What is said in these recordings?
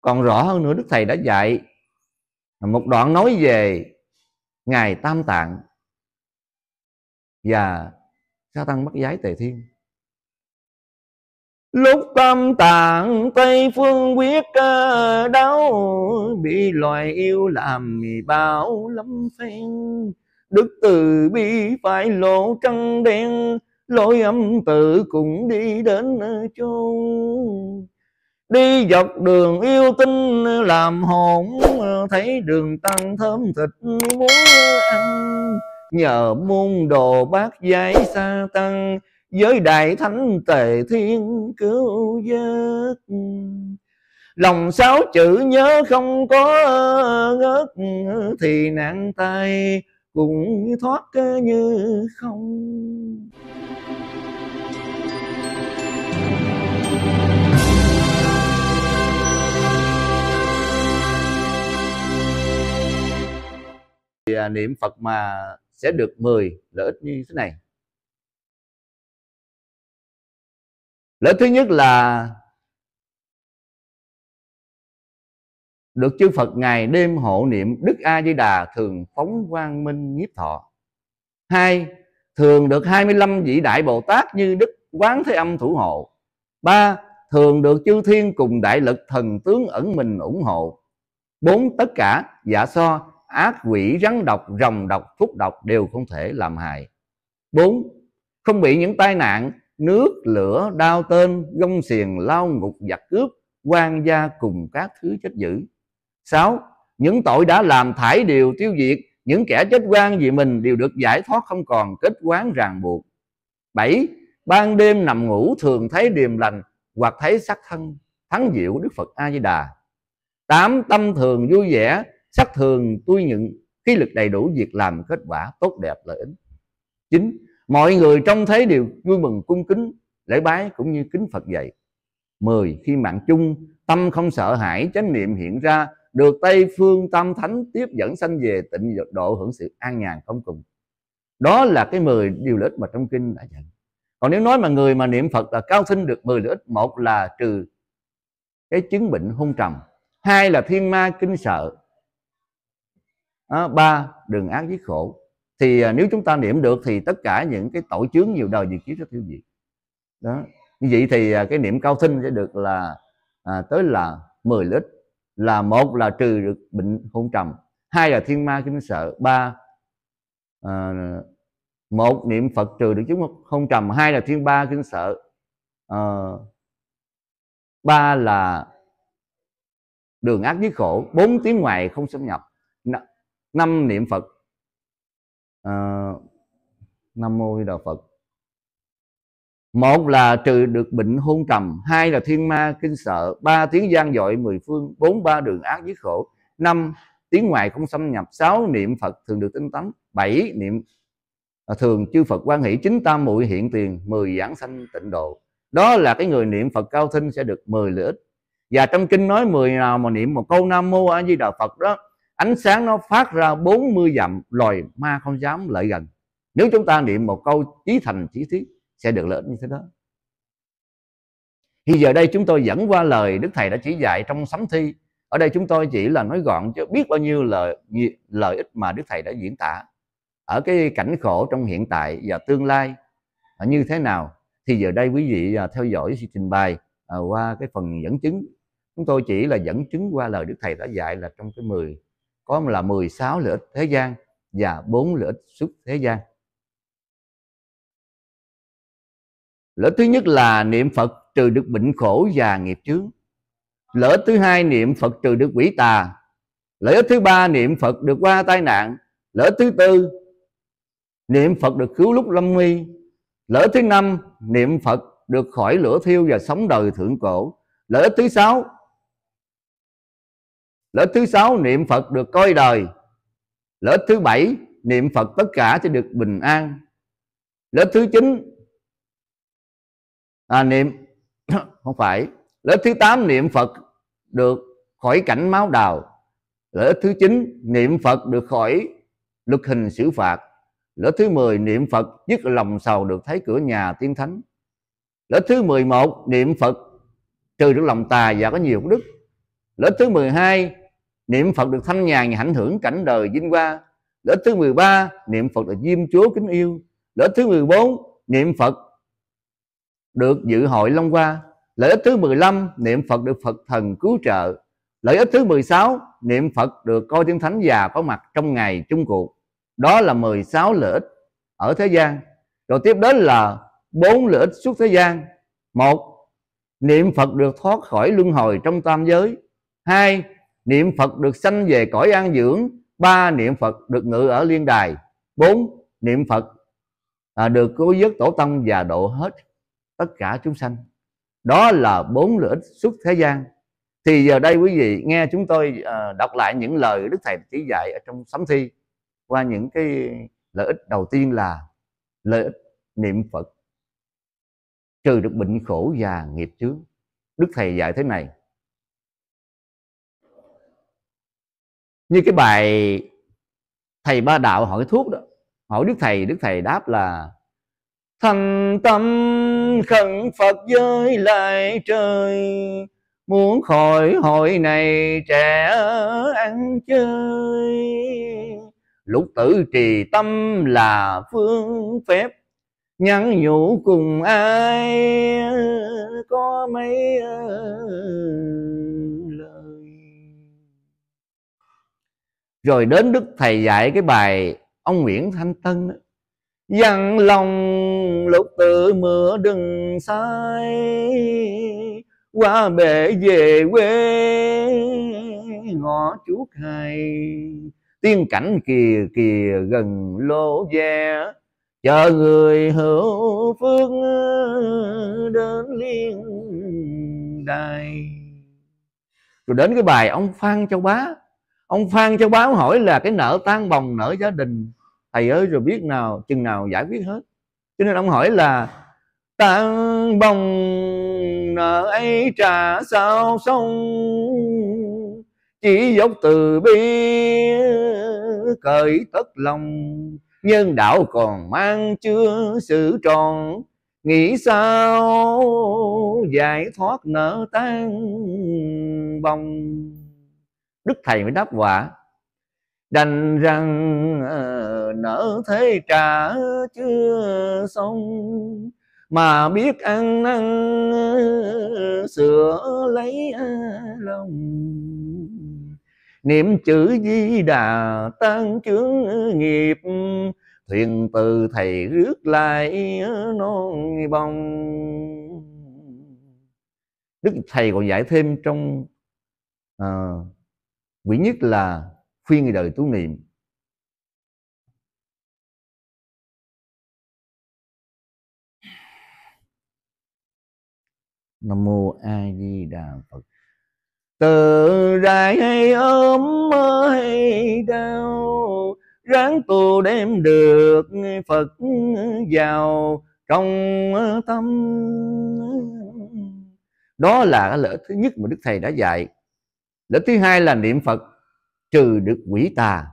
còn rõ hơn nữa đức thầy đã dạy một đoạn nói về ngài tam tạng và sa tăng bắt giái tề thiên lúc tam tạng tây phương quyết ờ, đau bị loài yêu làm mì bao lắm phen đức từ bi phải lộ trăng đen lỗi âm tự cũng đi đến chốn đi dọc đường yêu tinh làm hồn thấy đường tăng thơm thịt muốn ăn nhờ môn đồ bác giấy xa tăng với đại thánh tề thiên cứu giấc lòng sáu chữ nhớ không có ngớt thì nạn tay cũng thoát như không thì à, niệm Phật mà sẽ được 10 lợi ích như thế này. Lợi thứ nhất là được chư Phật ngày đêm hộ niệm Đức A Di Đà thường phóng quang minh nhiếp thọ. Hai, thường được 25 vị đại Bồ Tát như Đức Quán Thế Âm thủ hộ. Ba, thường được chư thiên cùng đại lực thần tướng ẩn mình ủng hộ. Bốn, tất cả dạ so ác quỷ, rắn độc, rồng độc, phúc độc đều không thể làm hại. 4. Không bị những tai nạn, nước, lửa, đau tên, gông xiềng, lao ngục, giặc cướp, quan gia cùng các thứ chết dữ. 6. Những tội đã làm thải điều tiêu diệt, những kẻ chết quan vì mình đều được giải thoát không còn kết quán ràng buộc. 7. Ban đêm nằm ngủ thường thấy điềm lành hoặc thấy sắc thân thắng diệu của Đức Phật A Di Đà. 8. Tâm thường vui vẻ, Sắc thường tôi nhận khí lực đầy đủ việc làm kết quả tốt đẹp lợi ích. Chính mọi người trong thế đều vui mừng cung kính lễ bái cũng như kính Phật dạy. mười Khi mạng chung, tâm không sợ hãi, chánh niệm hiện ra, được Tây Phương Tam Thánh tiếp dẫn sanh về tịnh độ hưởng sự an nhàn không cùng. Đó là cái mười điều lợi ích mà trong kinh đã dạy. Còn nếu nói mà người mà niệm Phật là cao sinh được mười lợi ích, một là trừ cái chứng bệnh hung trầm, hai là thiên ma kinh sợ, à, ba đừng ác giết khổ thì à, nếu chúng ta niệm được thì tất cả những cái tội chướng nhiều đời diệt kiếp sẽ tiêu diệt đó như vậy thì à, cái niệm cao thinh sẽ được là à, tới là 10 lít là một là trừ được bệnh hôn trầm hai là thiên ma kinh sợ ba à, một niệm phật trừ được chứng hôn trầm hai là thiên ba kinh sợ à, ba là đường ác với khổ bốn tiếng ngoài không xâm nhập năm niệm phật à, nam mô di đà phật một là trừ được bệnh hôn trầm hai là thiên ma kinh sợ ba tiếng gian dội mười phương bốn ba đường ác giết khổ năm tiếng ngoài không xâm nhập sáu niệm phật thường được tinh tấn bảy niệm à, thường chư phật quan hỷ chín tam muội hiện tiền mười giảng sanh tịnh độ đó là cái người niệm phật cao thinh sẽ được mười lợi ích và trong kinh nói mười nào mà niệm một câu nam mô a di đà phật đó ánh sáng nó phát ra 40 dặm loài ma không dám lợi gần nếu chúng ta niệm một câu chí thành chí thiết sẽ được lợi như thế đó thì giờ đây chúng tôi dẫn qua lời đức thầy đã chỉ dạy trong sấm thi ở đây chúng tôi chỉ là nói gọn cho biết bao nhiêu lợi lợi ích mà đức thầy đã diễn tả ở cái cảnh khổ trong hiện tại và tương lai như thế nào thì giờ đây quý vị à, theo dõi sự trình bày à, qua cái phần dẫn chứng chúng tôi chỉ là dẫn chứng qua lời đức thầy đã dạy là trong cái 10 có là 16 lợi ích thế gian và 4 lợi ích xuất thế gian. Lợi thứ nhất là niệm Phật trừ được bệnh khổ và nghiệp chướng. Lợi thứ hai niệm Phật trừ được quỷ tà. Lợi thứ ba niệm Phật được qua tai nạn. Lợi thứ tư niệm Phật được cứu lúc lâm nguy. Lợi thứ năm niệm Phật được khỏi lửa thiêu và sống đời thượng cổ. Lợi thứ sáu Lớp thứ sáu niệm Phật được coi đời Lớp thứ bảy niệm Phật tất cả sẽ được bình an Lớp thứ chín à, niệm không phải Lớp thứ tám niệm Phật được khỏi cảnh máu đào Lớp thứ chín niệm Phật được khỏi luật hình xử phạt Lớp thứ mười niệm Phật dứt lòng sầu được thấy cửa nhà tiên thánh Lớp thứ mười một niệm Phật trừ được lòng tà và có nhiều đức Lớp thứ mười hai niệm phật được thanh nhàn hạnh hưởng cảnh đời vinh hoa lễ thứ 13 niệm phật được diêm chúa kính yêu lễ thứ 14 niệm phật được dự hội long hoa lễ ích thứ 15 niệm phật được phật thần cứu trợ lễ ích thứ 16 niệm phật được coi thiên thánh già có mặt trong ngày chung cuộc đó là 16 lợi ích ở thế gian rồi tiếp đến là bốn lợi ích suốt thế gian một niệm phật được thoát khỏi luân hồi trong tam giới hai niệm phật được sanh về cõi an dưỡng ba niệm phật được ngự ở liên đài bốn niệm phật à, được cứu vớt tổ tông và độ hết tất cả chúng sanh đó là bốn lợi ích suốt thế gian thì giờ đây quý vị nghe chúng tôi à, đọc lại những lời đức thầy chỉ dạy ở trong sấm thi qua những cái lợi ích đầu tiên là lợi ích niệm phật trừ được bệnh khổ và nghiệp chướng đức thầy dạy thế này như cái bài thầy ba đạo hỏi thuốc đó hỏi đức thầy đức thầy đáp là thành tâm khẩn phật giới lại trời muốn khỏi hội này trẻ ăn chơi lục tử trì tâm là phương phép nhắn nhủ cùng ai có mấy rồi đến đức thầy dạy cái bài ông nguyễn thanh tân đó. dặn lòng lục tự mưa đừng sai qua bể về quê ngõ chú hay tiên cảnh kìa kìa gần lỗ ve chờ người hữu phước đến liên đài rồi đến cái bài ông phan châu bá ông phan cho báo hỏi là cái nợ tan bồng nợ gia đình thầy ơi rồi biết nào chừng nào giải quyết hết cho nên ông hỏi là tan bồng nợ ấy trả sao xong chỉ dốc từ bi cởi tất lòng nhân đạo còn mang chưa sự tròn nghĩ sao giải thoát nợ tan bồng đức thầy mới đáp quả đành rằng ờ, nở thế trả chưa xong mà biết ăn năn sửa lấy lòng niệm chữ di đà tăng chướng nghiệp thuyền từ thầy rước lại non bông đức thầy còn dạy thêm trong uh, quỷ nhất là khuyên người đời tu niệm nam mô a di đà phật từ dài hay ốm hay đau ráng tu đem được phật vào trong tâm đó là lợi thứ nhất mà đức thầy đã dạy Lớp thứ hai là niệm Phật trừ được quỷ tà.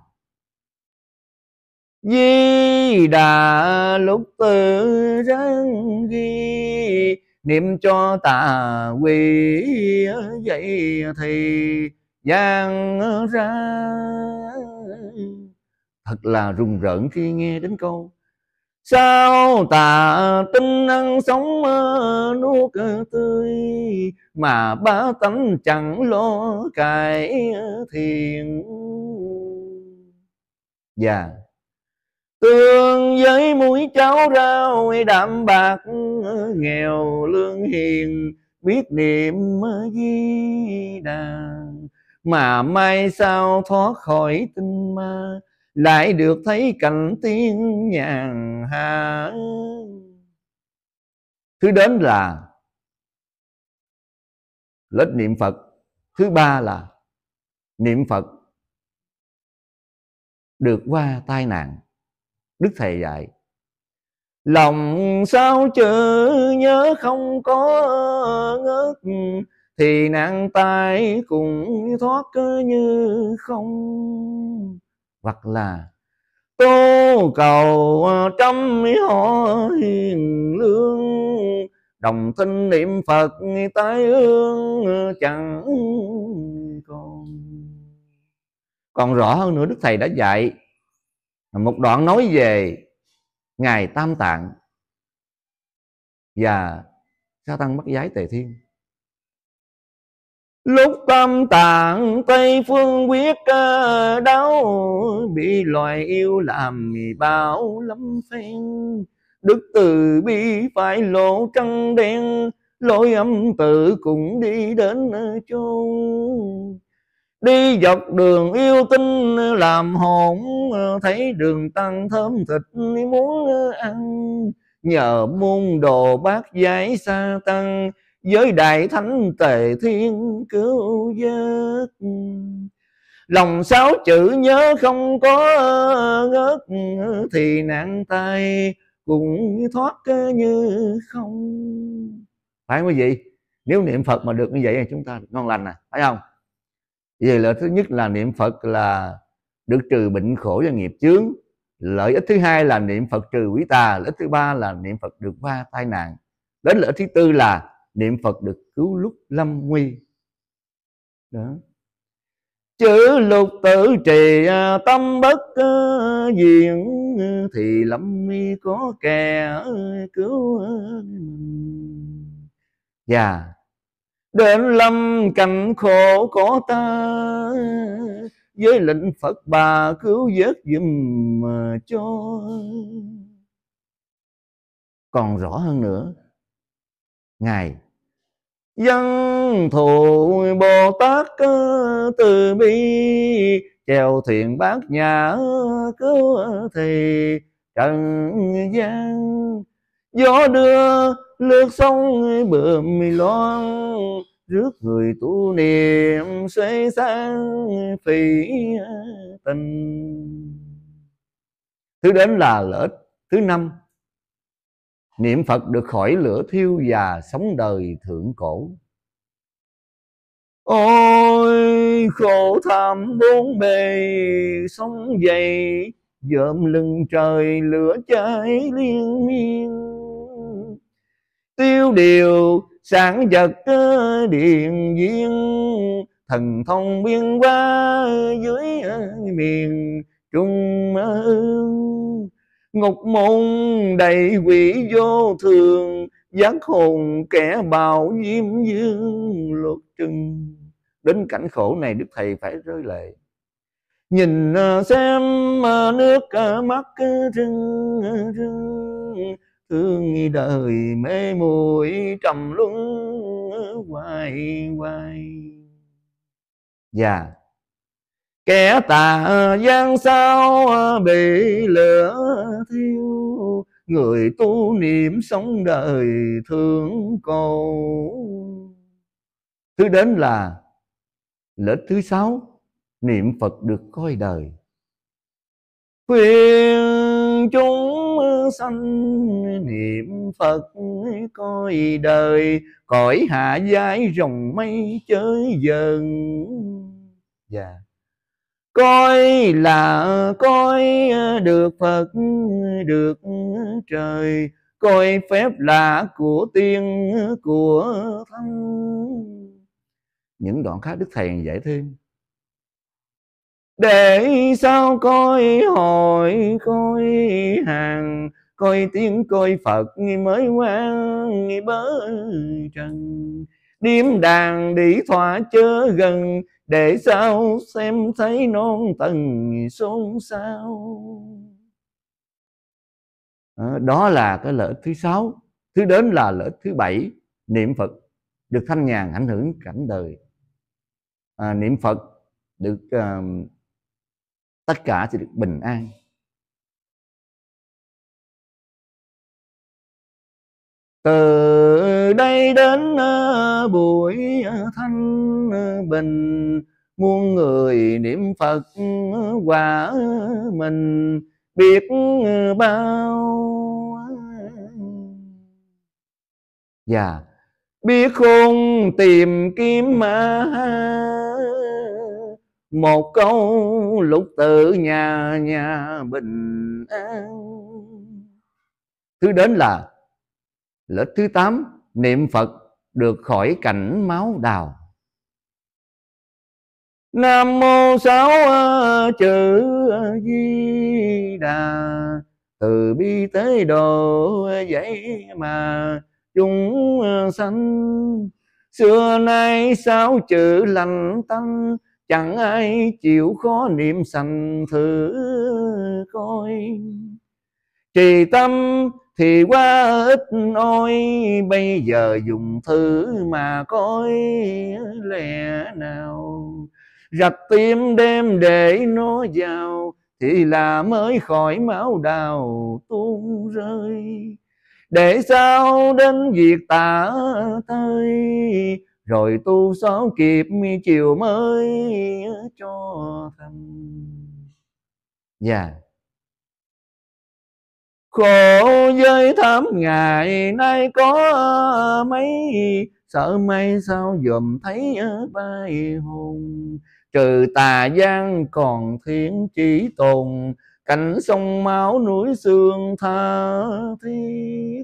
Di đà lúc tự răng ghi niệm cho tà quỷ vậy thì gian ra thật là rùng rợn khi nghe đến câu sao tà tinh ăn sống nuốt tươi mà ba tánh chẳng lo cải thiện dạ yeah. tương với mũi cháo rau đạm bạc nghèo lương hiền biết niệm di đà mà mai sao thoát khỏi tinh ma lại được thấy cảnh tiên nhàn hạ thứ đến là lết niệm phật thứ ba là niệm phật được qua tai nạn đức thầy dạy lòng sao chớ nhớ không có ngất thì nạn tai cũng thoát như không hoặc là tô cầu trăm họ hiền lương đồng thân niệm phật tái ương chẳng còn còn rõ hơn nữa đức thầy đã dạy một đoạn nói về ngài tam tạng và sa tăng bắt giái tề thiên Lúc tâm tạng Tây Phương quyết ờ, đau Bị loài yêu làm bao lắm phen Đức từ bi phải lộ trăng đen Lối âm tự cũng đi đến ờ, chôn Đi dọc đường yêu tinh ờ, làm hồn Thấy đường tăng thơm thịt muốn ăn Nhờ môn đồ bác giấy xa tăng với đại thánh tề thiên cứu vớt lòng sáu chữ nhớ không có ngớt thì nạn tay cũng thoát như không phải không quý vị nếu niệm phật mà được như vậy thì chúng ta ngon lành nè à, phải không vậy là thứ nhất là niệm phật là được trừ bệnh khổ và nghiệp chướng lợi ích thứ hai là niệm phật trừ quỷ tà lợi ích thứ ba là niệm phật được qua tai nạn đến lợi ích thứ tư là niệm phật được cứu lúc lâm nguy đó chữ lục tử trì à, tâm bất à, diện à, thì lắm mi có kẻ cứu và dạ. đến lâm cảnh khổ có ta với lệnh phật bà cứu vớt dùm cho còn rõ hơn nữa ngài dân thù bồ tát từ bi chèo thuyền bát nhã cứu thì trần gian gió đưa lướt sông bờm loan rước người tu niệm xuế sang phỉ tình thứ đến là lợi thứ năm niệm Phật được khỏi lửa thiêu và sống đời thượng cổ. Ôi khổ tham bốn bề sống dậy dợm lưng trời lửa cháy liên miên tiêu điều sản vật ờ, điện viên thần thông biên qua dưới ờ, miền trung ngục môn đầy quỷ vô thường giác hồn kẻ bào diêm dương luật trừng đến cảnh khổ này đức thầy phải rơi lệ nhìn à, xem à, nước à, mắt rưng rưng thương nghi đời mê muội trầm luân hoài hoài và dạ, kẻ tà gian sao bị lửa thiêu người tu niệm sống đời thương cầu thứ đến là lợi thứ sáu niệm phật được coi đời khuyên chúng sanh niệm phật coi đời cõi hạ giai rồng mây chơi dần dạ yeah coi là coi ờ, được Phật được trời coi phép lạ của tiên ờ, của thân những đoạn khác đức thầy giải thêm để sao coi hội coi hàng coi tiếng coi phật mới quan bớ trần điếm đàn đĩ thỏa chớ gần để sao xem thấy non tầng xôn xao à, đó là cái lợi thứ sáu thứ đến là lợi thứ bảy niệm phật được thanh nhàn ảnh hưởng cảnh đời à, niệm phật được uh, tất cả sẽ được bình an từ đây đến ờ, buổi ờ, thanh ờ, bình muôn người niệm phật quả mình biết bao và dạ. biết khôn tìm kiếm mà một câu lục tự nhà nhà bình an thứ đến là Lớp thứ tám niệm Phật được khỏi cảnh máu đào Nam mô sáu chữ Di Đà Từ bi tới độ vậy mà chúng sanh Xưa nay sáu chữ lành tăng Chẳng ai chịu khó niệm sanh thử coi Trì tâm thì quá ít ôi bây giờ dùng thứ mà coi lẻ nào rạch tim đêm để nó vào thì là mới khỏi máu đào tuôn rơi để sao đến việc tả tơi rồi tu xóa kịp chiều mới cho thành dạ yeah khổ với thám ngày nay có mấy sợ mây sao dòm thấy bay hùng trừ tà gian còn thiên chỉ tồn cảnh sông máu núi xương tha thiết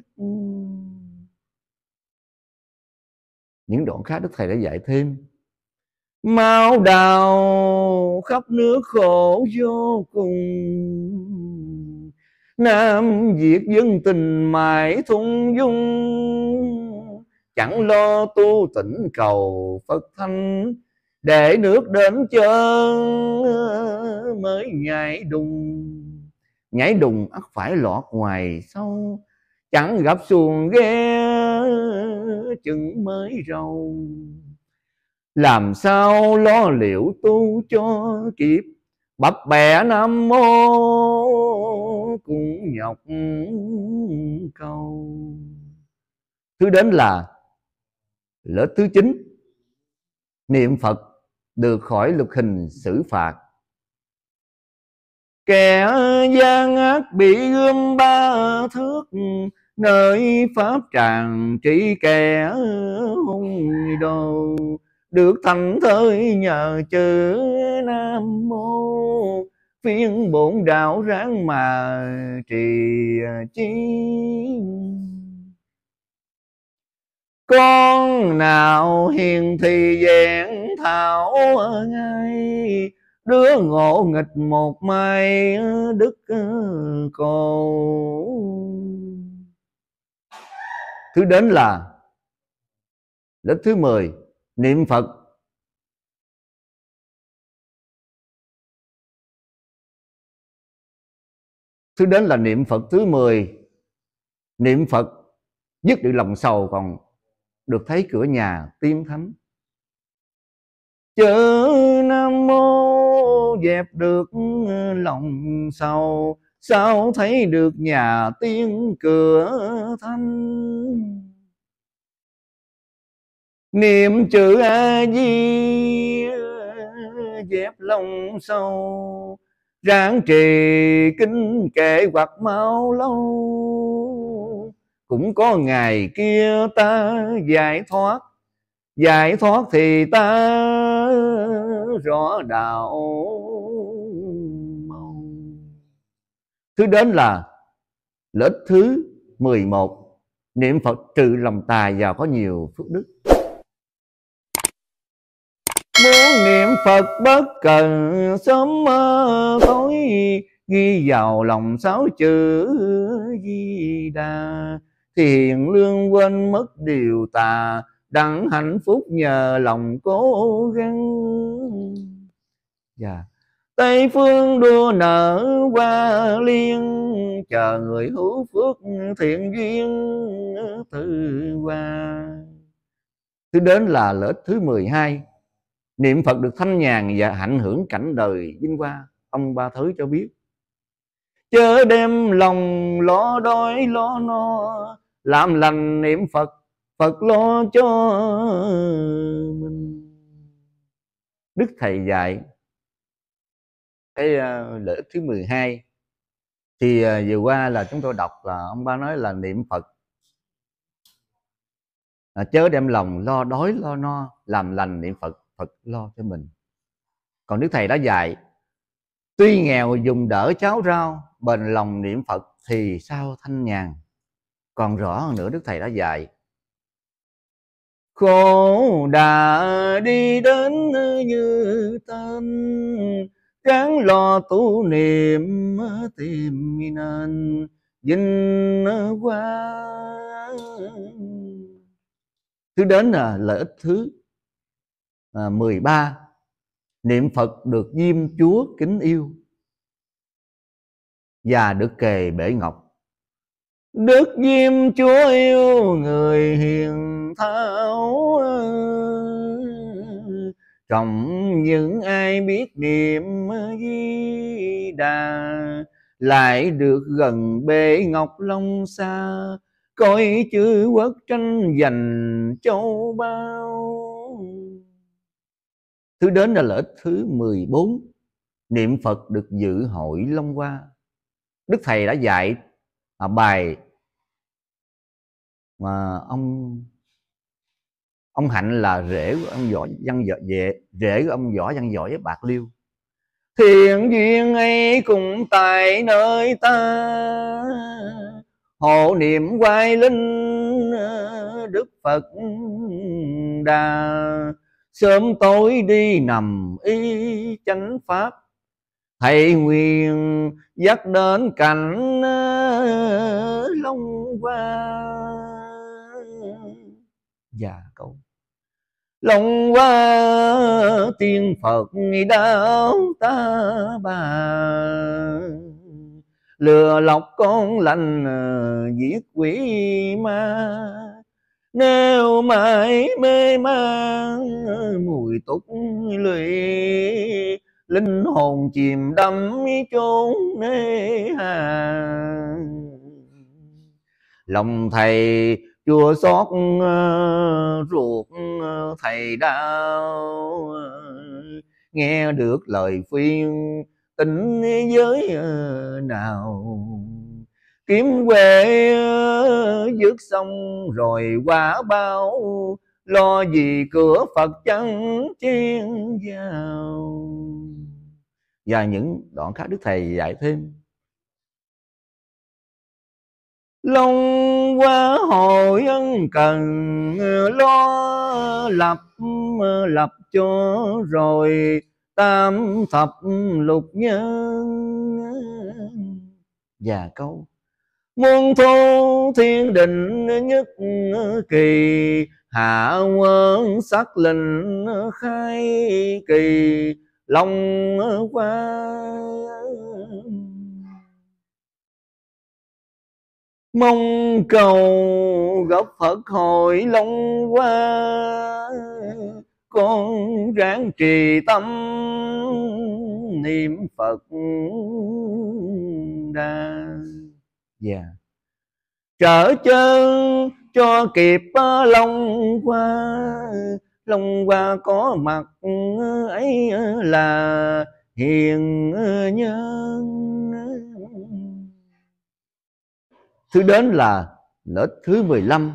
những đoạn khác đức thầy đã dạy thêm máu đào khắp nước khổ vô cùng Nam diệt dân tình mãi thung dung Chẳng lo tu tỉnh cầu Phật thanh Để nước đến chân mới nhảy đùng Nhảy đùng ắt phải lọt ngoài sâu Chẳng gặp xuồng ghe chừng mới rầu Làm sao lo liệu tu cho kịp bập bè nam mô cũng nhọc câu thứ đến là lớp thứ chín niệm phật được khỏi luật hình xử phạt kẻ gian ác bị gươm ba thước nơi pháp tràng trị kẻ hung đồ được thành thơi nhờ chữ nam mô phiên bổn đạo ráng mà trì à, chi con nào hiền thì vẹn thảo ngay đứa ngộ nghịch một mai à, đức à, cầu thứ đến là đến thứ mười niệm phật thứ đến là niệm phật thứ 10 niệm phật dứt được lòng sầu còn được thấy cửa nhà tiên thánh chữ nam mô dẹp được ờ, lòng sầu sao thấy được nhà tiên cửa thanh niệm chữ a di dẹp lòng sâu ráng trì kinh kệ hoặc mau lâu cũng có ngày kia ta giải thoát giải thoát thì ta rõ đạo màu thứ đến là lợi thứ 11 niệm Phật trừ lòng tài và có nhiều phước đức muốn niệm phật bất cần sớm mơ tối ghi vào lòng sáu chữ di đà thiện lương quên mất điều tà đặng hạnh phúc nhờ lòng cố gắng yeah. Dạ. tây phương đua nở qua liên chờ người hữu phước thiện duyên thứ qua thứ đến là lợi thứ 12 hai niệm phật được thanh nhàn và hạnh hưởng cảnh đời vinh hoa ông ba thứ cho biết chớ đem lòng lo đói lo no làm lành niệm phật phật lo cho mình đức thầy dạy cái ờ, lợi ích thứ 12 thì ờ, vừa qua là chúng tôi đọc là ông ba nói là niệm phật à, chớ đem lòng lo đói lo no làm lành niệm phật Phật lo cho mình còn Đức Thầy đã dạy Tuy nghèo dùng đỡ cháo rau Bền lòng niệm Phật thì sao thanh nhàn Còn rõ hơn nữa Đức Thầy đã dạy Khổ đã đi đến như tên Ráng lo tu niệm tìm nên dinh quá Thứ đến là lợi ích thứ à, 13 niệm Phật được diêm chúa kính yêu và được kề bể ngọc Đức Diêm Chúa yêu người hiền thảo Trọng những ai biết niệm di đà Lại được gần bể ngọc long xa Coi chư quốc tranh giành châu bao Thứ đến là lợi ích thứ 14 Niệm Phật được dự hội Long Qua Đức Thầy đã dạy à, bài mà ông ông hạnh là rễ của ông giỏi văn võ vệ rễ của ông giỏi văn võ với bạc liêu thiện duyên ấy cũng tại nơi ta hộ niệm quay linh ờ, đức phật đà sớm tối đi nằm y chánh pháp thầy nguyện dắt đến cảnh ờ, long qua già câu long qua tiên phật đạo ta bà lừa lọc con lành ờ, giết quỷ ma nếu mãi mê mang mùi túc lụy linh hồn chìm đắm chốn mê hà lòng thầy chua xót ruột thầy đau nghe được lời phiên tính giới nào kiếm quê dứt ờ, xong rồi quả bao lo gì cửa Phật chẳng chen vào và những đoạn khác Đức Thầy dạy thêm Long qua hội ân cần ờ, lo lập ờ, lập cho rồi tam thập lục nhân và câu muôn thu thiên định nhất kỳ hạ quân sắc linh khai kỳ long qua mong cầu gặp phật hội long qua con ráng trì tâm niệm phật đàn già dạ. trở chân cho kịp à, long qua long qua có mặt à, ấy à, là hiền nhân thứ đến là lớp thứ 15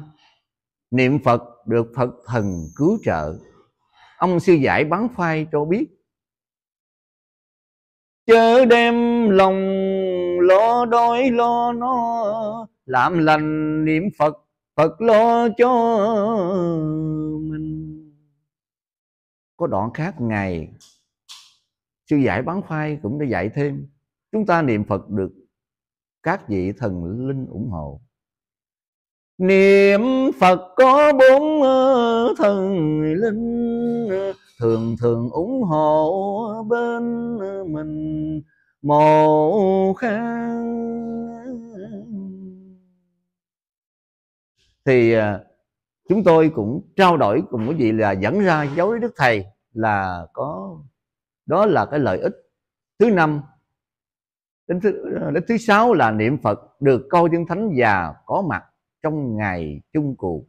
niệm Phật được Phật thần cứu trợ ông sư giải bán phai cho biết chớ đem lòng lo đói lo nó làm lành niệm phật phật lo cho mình có đoạn khác ngày sư giải bán khoai cũng đã dạy thêm chúng ta niệm phật được các vị thần linh ủng hộ niệm phật có bốn ờ, thần linh thường thường ủng hộ bên ờ, mình mộ khang thì à, chúng tôi cũng trao đổi cùng quý vị là dẫn ra giáo lý đức thầy là có đó là cái lợi ích thứ năm đến thứ, đến thứ sáu là niệm phật được coi chân thánh già có mặt trong ngày chung cuộc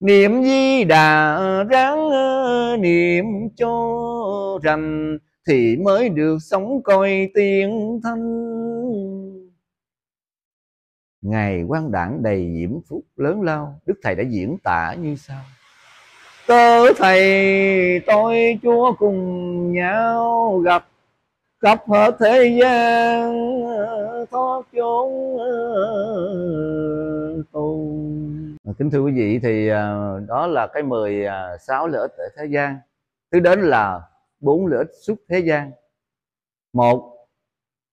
niệm di đà ráng niệm cho rằng thì mới được sống coi tiên thanh ngày quan đảng đầy diễm phúc lớn lao đức thầy đã diễn tả như sau tớ thầy tôi chúa cùng nhau gặp khắp hết thế gian thoát chốn tù kính thưa quý vị thì à, đó là cái 16 lợi ích ở thế gian thứ đến là bốn lợi ích suốt thế gian một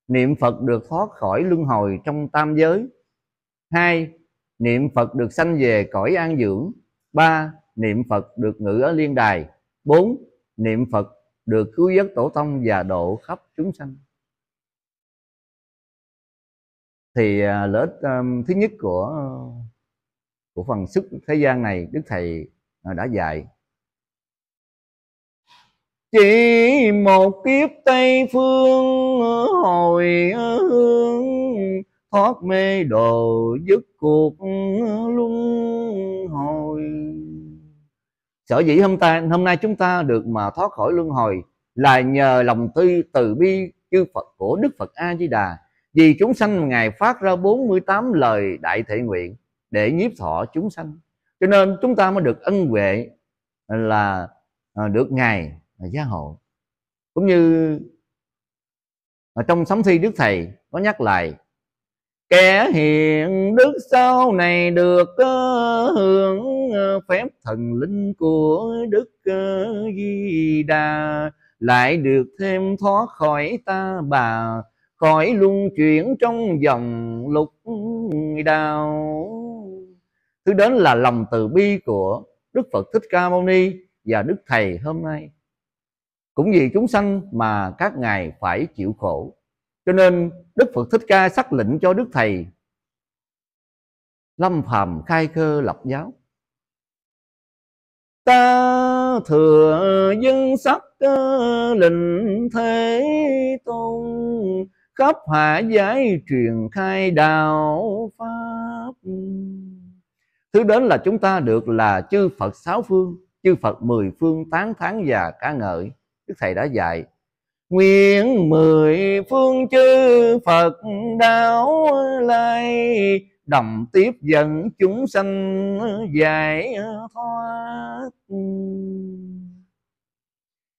niệm phật được thoát khỏi luân hồi trong tam giới hai niệm phật được sanh về cõi an dưỡng ba niệm phật được ngự ở liên đài bốn niệm phật được cứu giấc tổ tông và độ khắp chúng sanh thì à, lợi ích um, thứ nhất của của phần sức thế gian này đức thầy à, đã dạy chỉ một kiếp tây phương hồi hương thoát mê đồ dứt cuộc luân hồi sở dĩ hôm ta hôm nay chúng ta được mà thoát khỏi luân hồi là nhờ lòng tư từ bi chư Phật của Đức Phật A Di Đà vì chúng sanh ngài phát ra 48 lời đại thể nguyện để nhiếp thọ chúng sanh cho nên chúng ta mới được ân huệ là à, được ngài gia hộ cũng như ở trong sấm thi đức thầy có nhắc lại kẻ hiền đức sau này được ờ, hưởng ờ, phép thần linh của đức ờ, di đà lại được thêm thoát khỏi ta bà khỏi luân chuyển trong dòng lục đào thứ đến là lòng từ bi của đức phật thích ca mâu ni và đức thầy hôm nay cũng vì chúng sanh mà các ngài phải chịu khổ cho nên đức phật thích ca xác lệnh cho đức thầy lâm phàm khai khơ lập giáo ta thừa dân sắc ờ, lệnh thế tôn khắp hạ giới truyền khai đạo pháp thứ đến là chúng ta được là chư phật sáu phương chư phật mười phương tán thán và ca ngợi đức thầy đã dạy nguyện mười phương chư phật đáo lai đồng tiếp dẫn chúng sanh giải thoát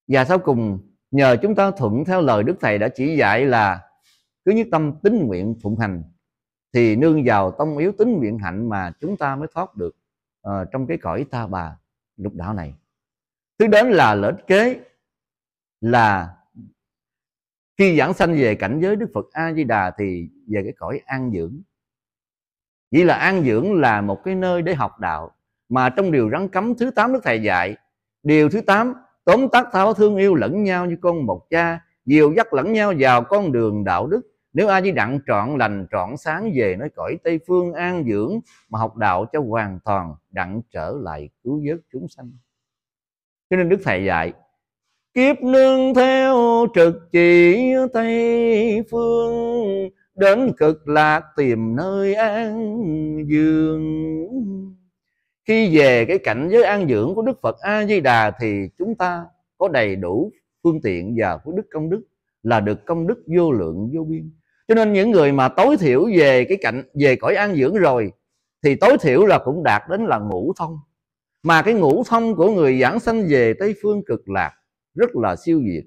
và sau cùng nhờ chúng ta thuận theo lời đức thầy đã chỉ dạy là cứ nhất tâm tín nguyện phụng hành thì nương vào tông yếu tín nguyện hạnh mà chúng ta mới thoát được uh, trong cái cõi ta bà lục đạo này thứ đến là lợi kế là khi giảng sanh về cảnh giới Đức Phật A Di Đà thì về cái cõi an dưỡng. Chỉ là an dưỡng là một cái nơi để học đạo mà trong điều rắn cấm thứ 8 Đức thầy dạy, điều thứ 8 tóm tắt tháo thương yêu lẫn nhau như con một cha, dìu dắt lẫn nhau vào con đường đạo đức. Nếu ai Di Đặng trọn lành trọn sáng về nói cõi Tây phương an dưỡng mà học đạo cho hoàn toàn đặng trở lại cứu vớt chúng sanh. Cho nên Đức thầy dạy kiếp nương theo trực chỉ tây phương đến cực lạc tìm nơi an dương khi về cái cảnh giới an dưỡng của đức phật a di đà thì chúng ta có đầy đủ phương tiện và của đức công đức là được công đức vô lượng vô biên cho nên những người mà tối thiểu về cái cạnh về cõi an dưỡng rồi thì tối thiểu là cũng đạt đến là ngũ thông mà cái ngũ thông của người giảng sanh về tây phương cực lạc rất là siêu việt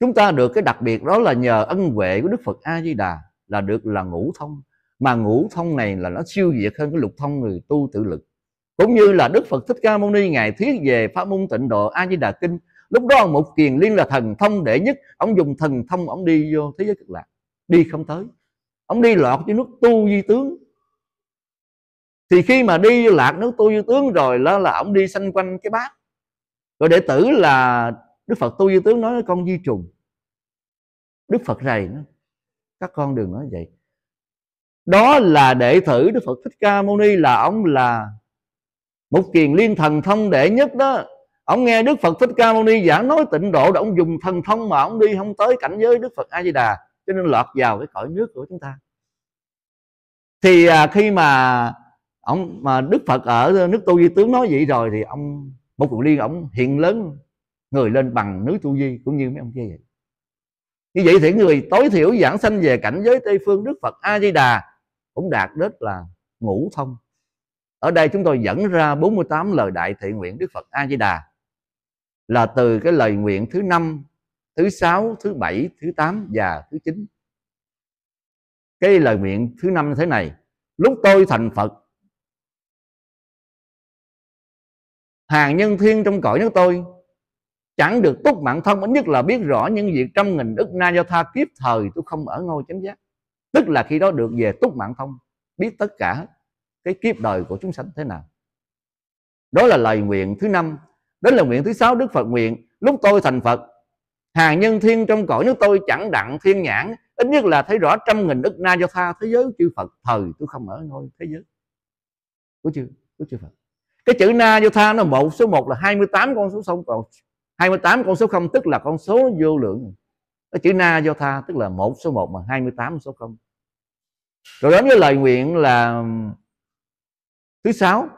chúng ta được cái đặc biệt đó là nhờ ân huệ của đức phật a di đà là được là ngũ thông mà ngũ thông này là nó siêu việt hơn cái lục thông người tu tự lực cũng như là đức phật thích ca mâu ni ngài thuyết về pháp môn tịnh độ a di đà kinh lúc đó một kiền liên là thần thông đệ nhất ông dùng thần thông ông đi vô thế giới cực lạc đi không tới ông đi lọt dưới nước tu di tướng thì khi mà đi lạc nước tu di tướng rồi đó là ông đi xanh quanh cái bát rồi đệ tử là đức phật tu di tướng nói con di trùng đức phật rầy nó các con đừng nói vậy đó là đệ tử đức phật thích ca mâu ni là ông là một kiền liên thần thông đệ nhất đó ông nghe đức phật thích ca mâu ni giảng nói tịnh độ là ông dùng thần thông mà ông đi không tới cảnh giới đức phật a di đà cho nên lọt vào cái cõi nước của chúng ta thì à, khi mà ông mà đức phật ở nước tu di tướng nói vậy rồi thì ông một cuộc liên ổng hiện lớn người lên bằng núi tu di cũng như mấy ông kia vậy như vậy thì người tối thiểu giảng sanh về cảnh giới tây phương đức phật a di đà cũng đạt đến là ngũ thông ở đây chúng tôi dẫn ra 48 lời đại thị nguyện đức phật a di đà là từ cái lời nguyện thứ năm thứ sáu thứ bảy thứ tám và thứ chín cái lời nguyện thứ năm thế này lúc tôi thành phật hàng nhân thiên trong cõi nước tôi chẳng được túc mạng thân, ít nhất là biết rõ những việc trăm nghìn đức na do tha kiếp thời tôi không ở ngôi chánh giác tức là khi đó được về túc mạng thông biết tất cả cái kiếp đời của chúng sanh thế nào đó là lời nguyện thứ năm đó là nguyện thứ sáu đức phật nguyện lúc tôi thành phật hàng nhân thiên trong cõi nước tôi chẳng đặng thiên nhãn ít nhất là thấy rõ trăm nghìn đức na do tha thế giới chư phật thời tôi không ở ngôi thế giới của chư của chư phật cái chữ na vô tha nó một số 1 là 28 con số không còn 28 con số không tức là con số vô lượng cái chữ na vô tha tức là một số 1 mà 28 số không rồi đến với lời nguyện là thứ sáu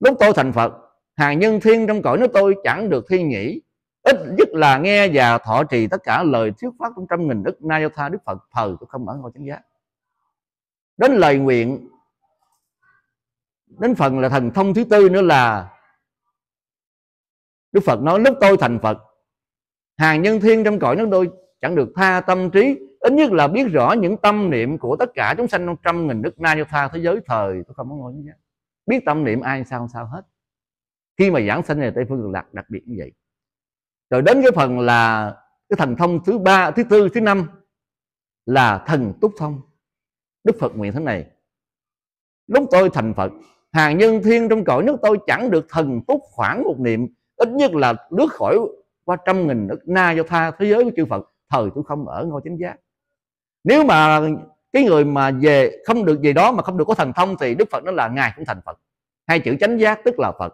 lúc tôi thành phật hàng nhân thiên trong cõi nước tôi chẳng được thi nghĩ ít nhất là nghe và thọ trì tất cả lời thuyết pháp trong trăm nghìn đức na do tha đức phật thờ tôi không ở ngôi chánh giác đến lời nguyện đến phần là thần thông thứ tư nữa là đức phật nói lúc tôi thành phật hàng nhân thiên trong cõi nước tôi chẳng được tha tâm trí ít nhất là biết rõ những tâm niệm của tất cả chúng sanh trong trăm nghìn nước na do tha thế giới thời tôi không có ngồi như vậy biết tâm niệm ai sao sao hết khi mà giảng sanh về tây phương cực lạc đặc biệt như vậy rồi đến cái phần là cái thần thông thứ ba thứ tư thứ năm là thần túc thông đức phật nguyện thế này lúc tôi thành phật hàng nhân thiên trong cõi nước tôi chẳng được thần túc khoảng một niệm ít nhất là lướt khỏi qua trăm nghìn nước na do tha thế giới của chư phật thời tôi không ở ngôi chánh giác nếu mà cái người mà về không được gì đó mà không được có thần thông thì đức phật nó là ngài cũng thành phật hai chữ chánh giác tức là phật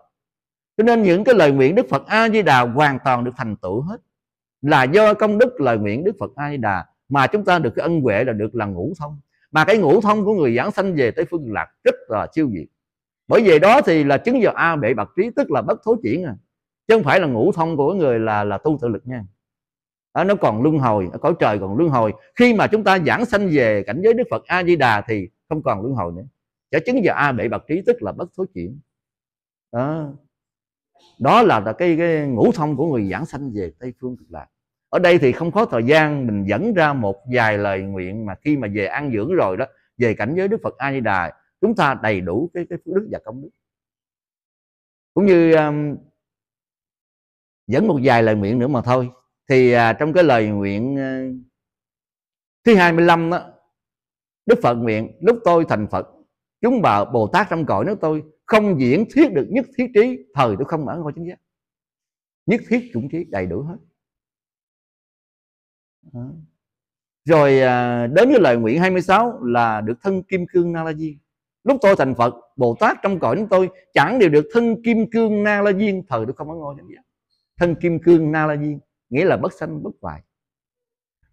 cho nên những cái lời nguyện đức phật a di đà hoàn toàn được thành tựu hết là do công đức lời nguyện đức phật a di đà mà chúng ta được cái ân huệ là được là ngũ thông mà cái ngũ thông của người giảng sanh về tới phương lạc rất là siêu việt bởi vì đó thì là chứng vào a bệ bạc trí tức là bất thối chuyển à chứ không phải là ngũ thông của người là là tu tự lực nha đó, nó còn luân hồi ở cõi trời còn luân hồi khi mà chúng ta giảng sanh về cảnh giới đức phật a di đà thì không còn luân hồi nữa sẽ chứng vào a bệ bạc trí tức là bất thối chuyển đó đó là cái, cái ngũ thông của người giảng sanh về tây phương cực lạc ở đây thì không có thời gian mình dẫn ra một vài lời nguyện mà khi mà về an dưỡng rồi đó về cảnh giới đức phật a di đà chúng ta đầy đủ cái cái phước đức và công đức cũng như um, dẫn một vài lời nguyện nữa mà thôi thì uh, trong cái lời nguyện uh, thứ 25 đó Đức Phật nguyện lúc tôi thành Phật chúng bà Bồ Tát trong cõi nếu tôi không diễn thiết được nhất thiết trí thời tôi không mở ngôi chính giác nhất thiết chủng trí đầy đủ hết rồi à, đến với lời nguyện 26 là được thân kim cương na la di lúc tôi thành phật bồ tát trong cõi chúng tôi chẳng đều được thân kim cương na la diên thời tôi không có ngôi vậy thân kim cương na la diên nghĩa là bất sanh bất hoại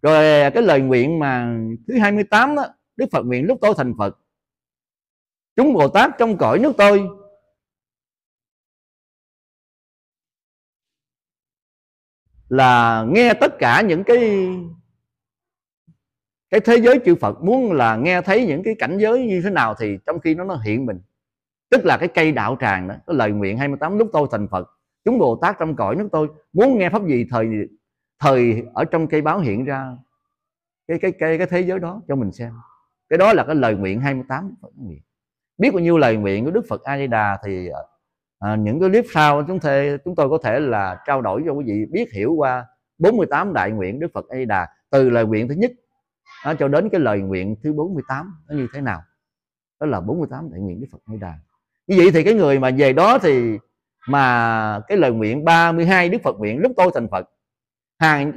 rồi cái lời nguyện mà thứ 28 đó đức phật nguyện lúc tôi thành phật chúng bồ tát trong cõi nước tôi là nghe tất cả những cái cái thế giới chư Phật muốn là nghe thấy những cái cảnh giới như thế nào thì trong khi nó nó hiện mình tức là cái cây đạo tràng đó cái lời nguyện 28 lúc tôi thành Phật chúng Bồ Tát trong cõi nước tôi muốn nghe pháp gì thời thời ở trong cây báo hiện ra cái cái cái cái thế giới đó cho mình xem cái đó là cái lời nguyện 28 Phật nguyện biết bao nhiêu lời nguyện của Đức Phật A Di Đà thì à, những cái clip sau chúng thê chúng tôi có thể là trao đổi cho quý vị biết hiểu qua 48 đại nguyện Đức Phật A Di Đà từ lời nguyện thứ nhất à, cho đến cái lời nguyện thứ 48 nó như thế nào đó là 48 đại nguyện Đức Phật Như Đà như vậy thì cái người mà về đó thì mà cái lời nguyện 32 Đức Phật nguyện lúc tôi thành Phật hàng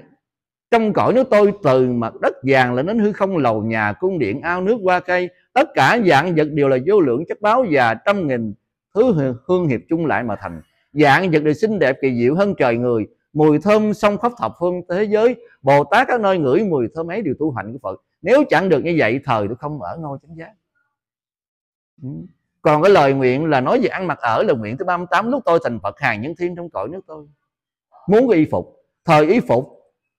trong cõi nước tôi từ mặt đất vàng lên đến hư không lầu nhà cung điện ao nước qua cây tất cả dạng vật đều là vô lượng chất báo và trăm nghìn thứ hương hiệp chung lại mà thành dạng vật đều xinh đẹp kỳ diệu hơn trời người mùi thơm sông khắp thập phương thế giới bồ tát các nơi ngửi mùi thơm ấy đều tu hạnh của phật nếu chẳng được như vậy thời tôi không ở ngôi chánh giác ừ. còn cái lời nguyện là nói về ăn mặc ở là nguyện thứ 38 lúc tôi thành phật hàng những thiên trong cõi nước tôi muốn y phục thời y phục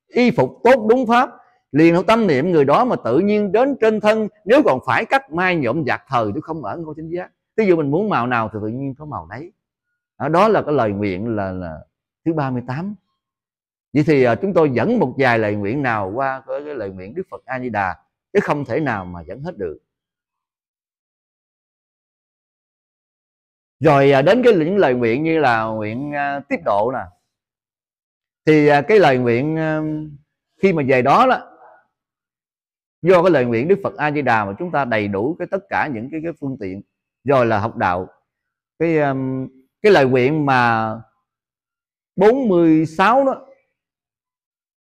y phục tốt đúng pháp liền không tâm niệm người đó mà tự nhiên đến trên thân nếu còn phải cắt mai nhộm giặt thời tôi không ở ngôi chánh giác ví dụ mình muốn màu nào thì tự nhiên có màu đấy đó là cái lời nguyện là là thứ 38 vậy thì à, chúng tôi dẫn một vài lời nguyện nào qua cái lời nguyện đức phật a di đà chứ không thể nào mà dẫn hết được rồi à, đến cái những lời nguyện như là nguyện à, tiếp độ nè thì cái lời nguyện khi mà về đó đó do cái lời nguyện đức phật a di đà mà chúng ta đầy đủ cái tất cả những cái, cái phương tiện rồi là học đạo cái cái lời nguyện mà 46 đó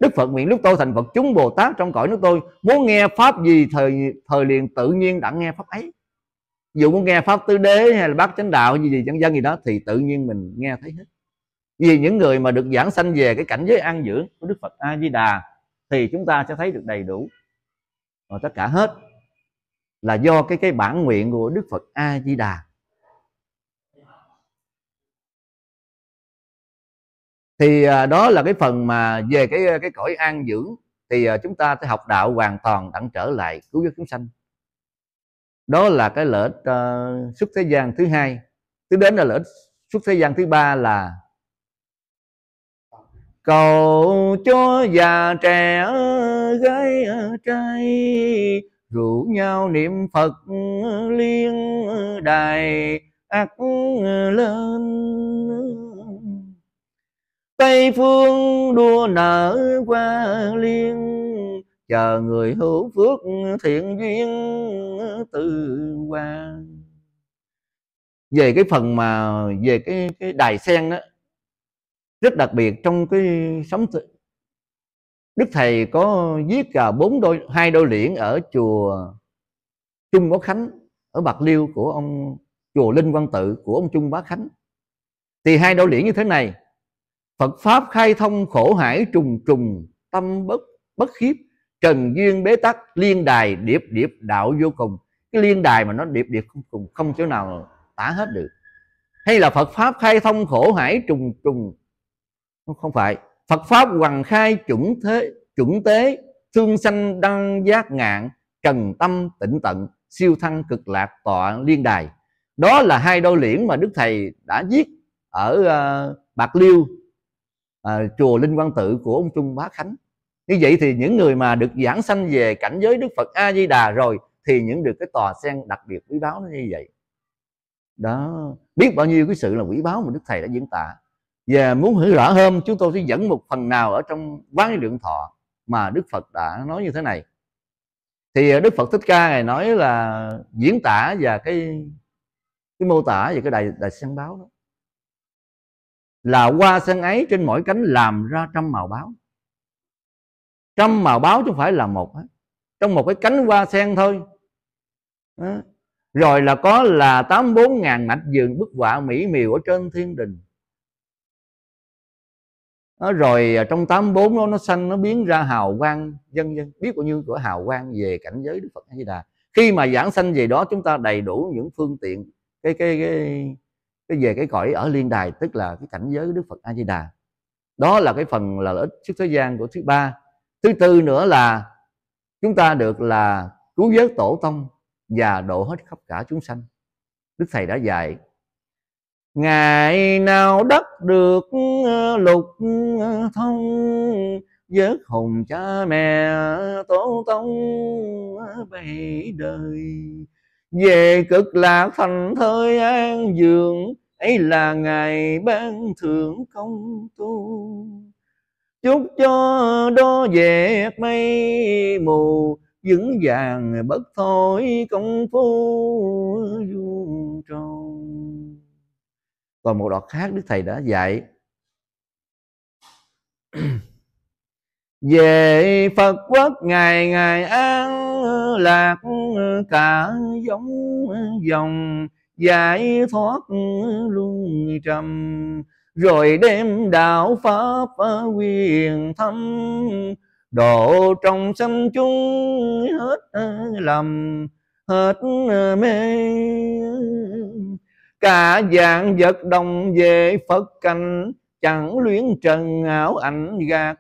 Đức Phật nguyện lúc tôi thành Phật chúng Bồ Tát trong cõi nước tôi Muốn nghe Pháp gì thời thời liền tự nhiên đã nghe Pháp ấy Dù muốn nghe Pháp Tứ Đế hay là Bát Chánh Đạo gì gì dân dân gì đó Thì tự nhiên mình nghe thấy hết Vì những người mà được giảng sanh về cái cảnh giới an dưỡng của Đức Phật A-di-đà Thì chúng ta sẽ thấy được đầy đủ Và tất cả hết Là do cái cái bản nguyện của Đức Phật A-di-đà thì à, đó là cái phần mà về cái à, cái cõi an dưỡng thì à, chúng ta sẽ học đạo hoàn toàn đặng trở lại cứu giúp chúng sanh đó là cái lợi ích uh, xuất thế gian thứ hai thứ đến là lợi ích xuất thế gian thứ ba là cầu cho già trẻ gái trai rủ nhau niệm phật liên đài ác lên Tây phương đua nở qua liên Chờ người hữu phước thiện duyên từ qua Về cái phần mà về cái, cái đài sen đó Rất đặc biệt trong cái sống Đức Thầy có viết cả bốn đôi hai đôi liễn ở chùa Trung Bá Khánh ở Bạc Liêu của ông chùa Linh Quang Tự của ông Trung Bá Khánh thì hai đôi liễn như thế này Phật Pháp khai thông khổ hải trùng trùng Tâm bất bất khiếp Trần duyên bế tắc liên đài điệp điệp đạo vô cùng Cái liên đài mà nó điệp điệp không cùng Không chỗ nào tả hết được Hay là Phật Pháp khai thông khổ hải trùng trùng Không phải Phật Pháp hoàng khai chuẩn thế chuẩn tế Thương sanh đăng giác ngạn Trần tâm tịnh tận Siêu thăng cực lạc tọa liên đài Đó là hai đôi liễn mà Đức Thầy đã viết Ở ờ, Bạc Liêu à, chùa Linh Quang Tự của ông Trung Bá Khánh như vậy thì những người mà được giảng sanh về cảnh giới Đức Phật A Di Đà rồi thì những được cái tòa sen đặc biệt quý báu nó như vậy đó biết bao nhiêu cái sự là quý báu mà Đức Thầy đã diễn tả và muốn hiểu rõ hơn chúng tôi sẽ dẫn một phần nào ở trong quán lượng thọ mà Đức Phật đã nói như thế này thì ờ, Đức Phật Thích Ca này nói là diễn tả và cái cái mô tả về cái đài đài sen báo đó là hoa sen ấy trên mỗi cánh làm ra trăm màu báo trăm màu báo chứ không phải là một trong một cái cánh hoa sen thôi rồi là có là tám bốn ngàn mạch giường bức họa mỹ miều ở trên thiên đình đó, rồi à, trong tám bốn nó nó xanh nó biến ra hào quang dân dân biết bao nhiêu cửa hào quang về cảnh giới đức phật a di đà khi mà giảng sanh về đó chúng ta đầy đủ những phương tiện cái cái cái cái về cái cõi ở liên đài tức là cái cảnh giới của đức phật a di đà đó là cái phần là lợi ích trước thế gian của thứ ba thứ tư nữa là chúng ta được là cứu giới tổ tông và độ hết khắp cả chúng sanh đức thầy đã dạy ngày nào đất được ờ, lục ờ, thông vớt hồng cha mẹ tổ tông bảy ờ, đời về cực lạc thành thời an dường ấy là ngày ban thượng công tu chúc cho đó dẹp mây mù vững vàng bất thôi công phu vuông tròn còn một đoạn khác đức thầy đã dạy về phật quốc ngày ngày an lạc cả giống dòng giải thoát luân trầm rồi đem đạo pháp quyền thâm độ trong xâm chung hết lầm hết mê cả dạng vật đồng về phật cảnh chẳng luyến trần ảo ảnh gạt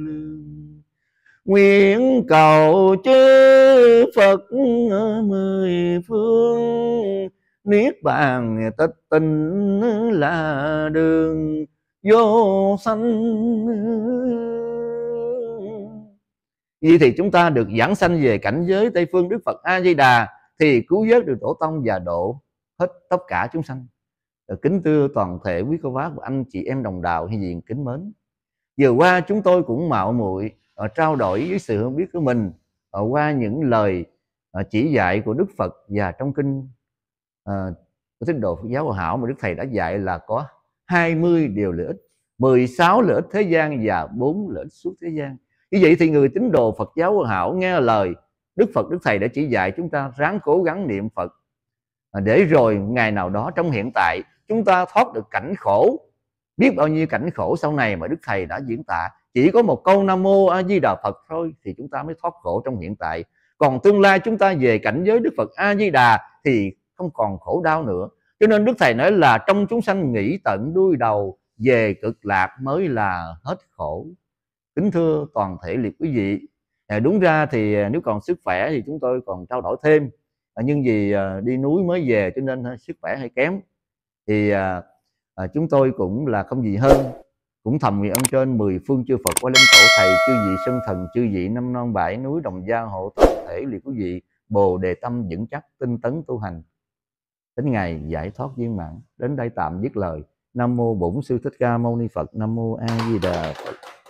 lương nguyện cầu chư phật mười phương niết bàn tịch tình là đường vô sanh Vậy thì chúng ta được giảng sanh về cảnh giới Tây Phương Đức Phật A-di-đà Thì cứu giới được tổ tông và độ hết tất cả chúng sanh Kính thưa toàn thể quý cô bác và anh chị em đồng đạo hay kính mến Vừa qua chúng tôi cũng mạo muội uh, trao đổi với sự hiểu biết của mình uh, qua những lời uh, chỉ dạy của Đức Phật và trong kinh uh, của tín Phật giáo hòa hảo mà Đức Thầy đã dạy là có 20 điều lợi ích 16 lợi ích thế gian và 4 lợi ích suốt thế gian như vậy thì người tín đồ Phật giáo hòa hảo nghe lời Đức Phật Đức Thầy đã chỉ dạy chúng ta ráng cố gắng niệm Phật để rồi ngày nào đó trong hiện tại chúng ta thoát được cảnh khổ biết bao nhiêu cảnh khổ sau này mà Đức Thầy đã diễn tả chỉ có một câu nam mô a di đà phật thôi thì chúng ta mới thoát khổ trong hiện tại còn tương lai chúng ta về cảnh giới đức phật a di đà thì không còn khổ đau nữa cho nên đức thầy nói là trong chúng sanh nghĩ tận đuôi đầu về cực lạc mới là hết khổ kính thưa toàn thể liệt quý vị à, đúng ra thì à, nếu còn sức khỏe thì chúng tôi còn trao đổi thêm à, nhưng vì đi núi mới về cho nên sức khỏe hơi kém thì chúng tôi cũng là không gì hơn cũng thầm nguyện ông trên mười phương chư Phật qua linh tổ thầy chư vị sân thần chư vị năm non bãi núi đồng gia hộ tập thể liệt quý vị bồ đề tâm vững chắc tinh tấn tu hành đến ngày giải thoát viên mãn đến đây tạm dứt lời nam mô bổn sư thích ca mâu ni phật nam mô a di đà phật